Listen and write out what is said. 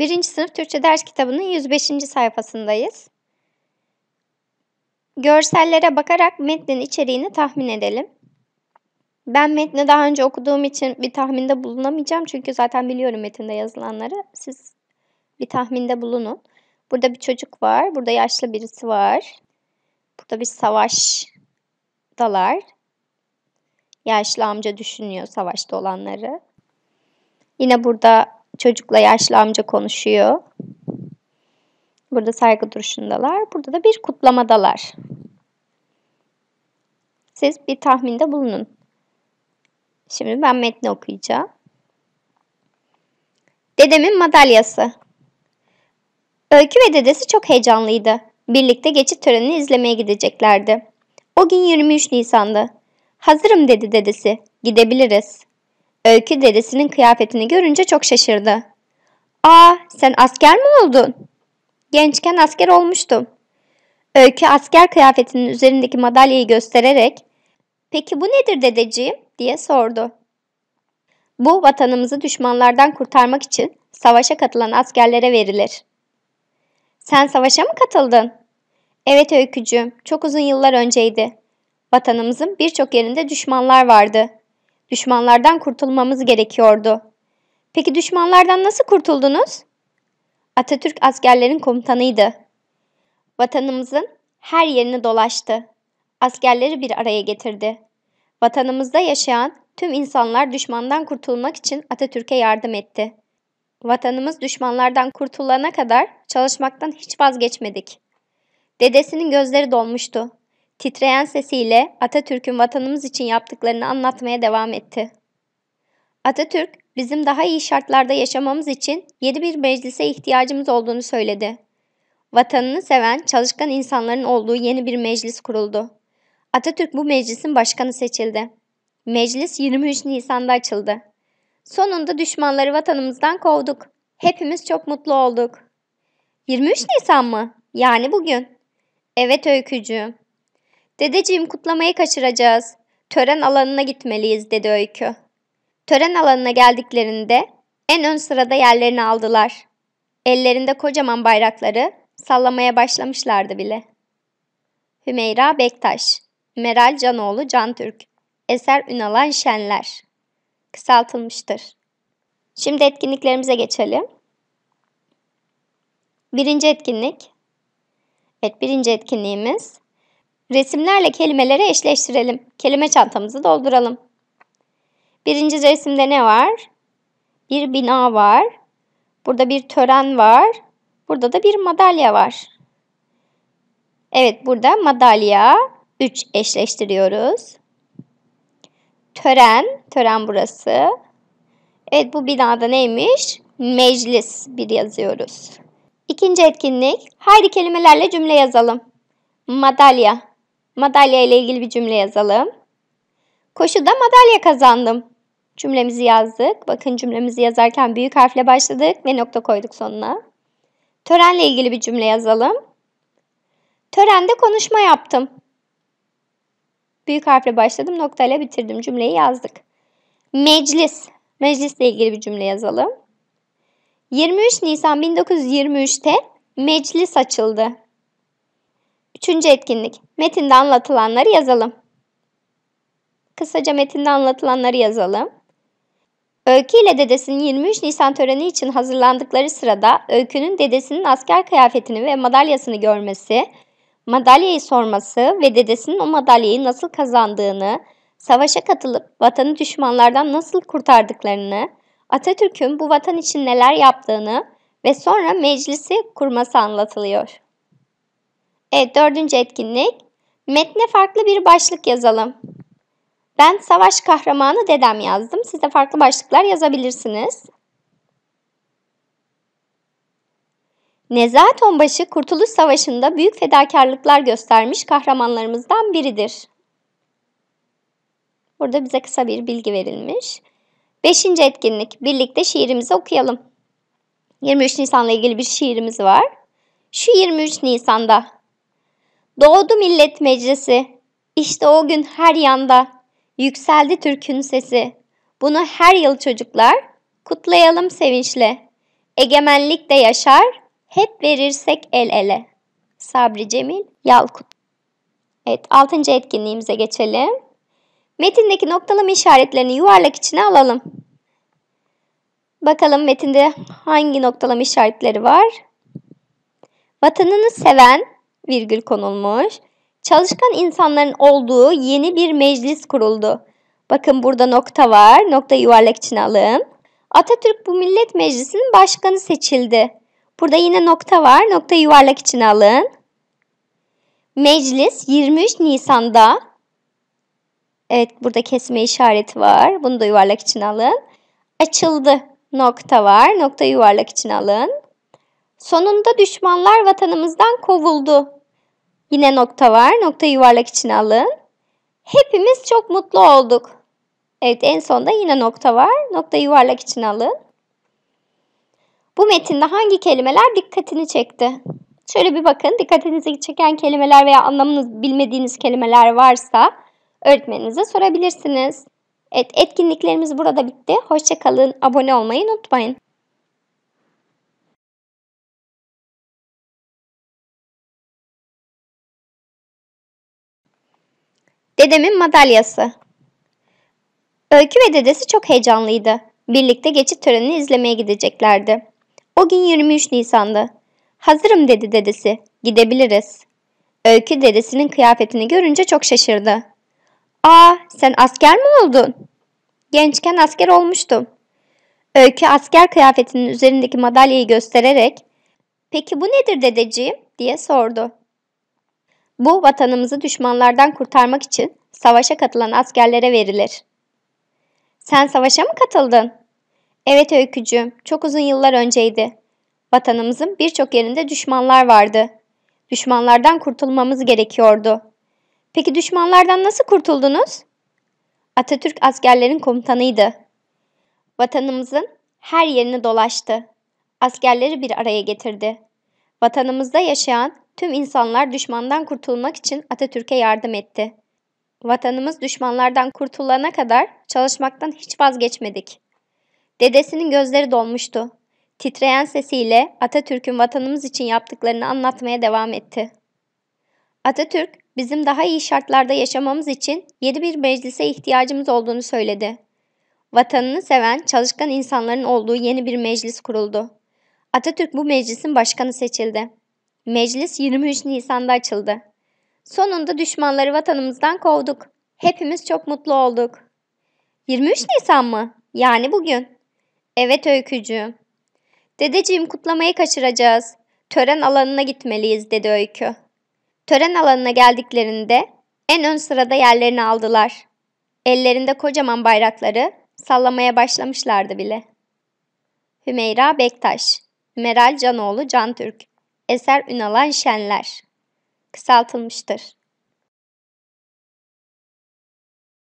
1. sınıf Türkçe ders kitabının 105. sayfasındayız. Görsellere bakarak metnin içeriğini tahmin edelim. Ben metni daha önce okuduğum için bir tahminde bulunamayacağım. Çünkü zaten biliyorum metinde yazılanları. Siz bir tahminde bulunun. Burada bir çocuk var. Burada yaşlı birisi var. Burada bir savaş dalar. Yaşlı amca düşünüyor savaşta olanları. Yine burada Çocukla yaşlı amca konuşuyor. Burada saygı duruşundalar. Burada da bir kutlamadalar. Siz bir tahminde bulunun. Şimdi ben metni okuyacağım. Dedemin madalyası. Öykü ve dedesi çok heyecanlıydı. Birlikte geçit törenini izlemeye gideceklerdi. O gün 23 Nisan'dı. Hazırım dedi dedesi. Gidebiliriz. Öykü dedesinin kıyafetini görünce çok şaşırdı. Aa sen asker mi oldun? Gençken asker olmuştum. Öykü asker kıyafetinin üzerindeki madalyayı göstererek peki bu nedir dedeciğim diye sordu. Bu vatanımızı düşmanlardan kurtarmak için savaşa katılan askerlere verilir. Sen savaşa mı katıldın? Evet öykücüğüm, çok uzun yıllar önceydi. Vatanımızın birçok yerinde düşmanlar vardı. Düşmanlardan kurtulmamız gerekiyordu. Peki düşmanlardan nasıl kurtuldunuz? Atatürk askerlerin komutanıydı. Vatanımızın her yerini dolaştı. Askerleri bir araya getirdi. Vatanımızda yaşayan tüm insanlar düşmandan kurtulmak için Atatürk'e yardım etti. Vatanımız düşmanlardan kurtulana kadar çalışmaktan hiç vazgeçmedik. Dedesinin gözleri dolmuştu. Titreyen sesiyle Atatürk'ün vatanımız için yaptıklarını anlatmaya devam etti. Atatürk, bizim daha iyi şartlarda yaşamamız için yeni bir meclise ihtiyacımız olduğunu söyledi. Vatanını seven, çalışkan insanların olduğu yeni bir meclis kuruldu. Atatürk bu meclisin başkanı seçildi. Meclis 23 Nisan'da açıldı. Sonunda düşmanları vatanımızdan kovduk. Hepimiz çok mutlu olduk. 23 Nisan mı? Yani bugün. Evet öykücüğüm. Dedeciğim kutlamayı kaçıracağız. Tören alanına gitmeliyiz dedi Öykü. Tören alanına geldiklerinde en ön sırada yerlerini aldılar. Ellerinde kocaman bayrakları sallamaya başlamışlardı bile. Hümeyra Bektaş, Meral Canoğlu Cantürk, Eser Ünalan Şenler. Kısaltılmıştır. Şimdi etkinliklerimize geçelim. Birinci etkinlik. Evet birinci etkinliğimiz Resimlerle kelimeleri eşleştirelim. Kelime çantamızı dolduralım. Birinci resimde ne var? Bir bina var. Burada bir tören var. Burada da bir madalya var. Evet burada madalya 3 eşleştiriyoruz. Tören, tören burası. Evet bu binada neymiş? Meclis bir yazıyoruz. İkinci etkinlik, haydi kelimelerle cümle yazalım. Madalya Madalya ile ilgili bir cümle yazalım. Koşuda madalya kazandım. Cümlemizi yazdık. Bakın cümlemizi yazarken büyük harfle başladık ve nokta koyduk sonuna. Törenle ilgili bir cümle yazalım. Törende konuşma yaptım. Büyük harfle başladım, noktayla bitirdim. Cümleyi yazdık. Meclis. Meclisle ilgili bir cümle yazalım. 23 Nisan 1923'te meclis açıldı. Üçüncü etkinlik. Metinde anlatılanları yazalım. Kısaca metinde anlatılanları yazalım. Öykü ile dedesinin 23 Nisan töreni için hazırlandıkları sırada Öykü'nün dedesinin asker kıyafetini ve madalyasını görmesi, madalyayı sorması ve dedesinin o madalyayı nasıl kazandığını, savaşa katılıp vatanı düşmanlardan nasıl kurtardıklarını, Atatürk'ün bu vatan için neler yaptığını ve sonra meclisi kurması anlatılıyor. Evet dördüncü etkinlik. Metne farklı bir başlık yazalım. Ben savaş kahramanı dedem yazdım. Siz de farklı başlıklar yazabilirsiniz. Nezahat Onbaşı Kurtuluş Savaşı'nda büyük fedakarlıklar göstermiş kahramanlarımızdan biridir. Burada bize kısa bir bilgi verilmiş. Beşinci etkinlik. Birlikte şiirimizi okuyalım. 23 Nisan'la ilgili bir şiirimiz var. Şu 23 Nisan'da Doğdu millet meclisi. İşte o gün her yanda. Yükseldi Türk'ün sesi. Bunu her yıl çocuklar kutlayalım sevinçle. Egemenlik de yaşar, hep verirsek el ele. Sabri Cemil Yalkut. Evet, 6. etkinliğimize geçelim. Metindeki noktalama işaretlerini yuvarlak içine alalım. Bakalım metinde hangi noktalama işaretleri var? Vatanını seven, virgül konulmuş. Çalışkan insanların olduğu yeni bir meclis kuruldu. Bakın burada nokta var. Nokta yuvarlak için alın. Atatürk bu millet meclisinin başkanı seçildi. Burada yine nokta var. Nokta yuvarlak için alın. Meclis 23 Nisan'da Evet burada kesme işareti var. Bunu da yuvarlak için alın. Açıldı nokta var. Nokta yuvarlak için alın. Sonunda düşmanlar vatanımızdan kovuldu. Yine nokta var. Nokta yuvarlak içine alın. Hepimiz çok mutlu olduk. Evet en sonda yine nokta var. Nokta yuvarlak içine alın. Bu metinde hangi kelimeler dikkatini çekti? Şöyle bir bakın dikkatinizi çeken kelimeler veya anlamını bilmediğiniz kelimeler varsa öğretmeninize sorabilirsiniz. Evet etkinliklerimiz burada bitti. Hoşçakalın. Abone olmayı unutmayın. Dedemin madalyası. Öykü ve dedesi çok heyecanlıydı. Birlikte geçit törenini izlemeye gideceklerdi. O gün 23 Nisan'dı. Hazırım dedi dedesi. Gidebiliriz. Öykü dedesinin kıyafetini görünce çok şaşırdı. Aa sen asker mi oldun? Gençken asker olmuştum. Öykü asker kıyafetinin üzerindeki madalyayı göstererek ''Peki bu nedir dedeciğim?'' diye sordu. Bu vatanımızı düşmanlardan kurtarmak için savaşa katılan askerlere verilir. Sen savaşa mı katıldın? Evet öykücüğüm, çok uzun yıllar önceydi. Vatanımızın birçok yerinde düşmanlar vardı. Düşmanlardan kurtulmamız gerekiyordu. Peki düşmanlardan nasıl kurtuldunuz? Atatürk askerlerin komutanıydı. Vatanımızın her yerini dolaştı. Askerleri bir araya getirdi. Vatanımızda yaşayan tüm insanlar düşmandan kurtulmak için Atatürk'e yardım etti. Vatanımız düşmanlardan kurtulana kadar çalışmaktan hiç vazgeçmedik. Dedesinin gözleri dolmuştu. Titreyen sesiyle Atatürk'ün vatanımız için yaptıklarını anlatmaya devam etti. Atatürk, bizim daha iyi şartlarda yaşamamız için yeni bir meclise ihtiyacımız olduğunu söyledi. Vatanını seven, çalışkan insanların olduğu yeni bir meclis kuruldu. Atatürk bu meclisin başkanı seçildi. Meclis 23 Nisan'da açıldı. Sonunda düşmanları vatanımızdan kovduk. Hepimiz çok mutlu olduk. 23 Nisan mı? Yani bugün. Evet öykücü. Dedeciğim kutlamayı kaçıracağız. Tören alanına gitmeliyiz dedi öykü. Tören alanına geldiklerinde en ön sırada yerlerini aldılar. Ellerinde kocaman bayrakları sallamaya başlamışlardı bile. Hümeyra Bektaş, Meral Canoğlu Can Türk. Eser Ünalan Şenler kısaltılmıştır.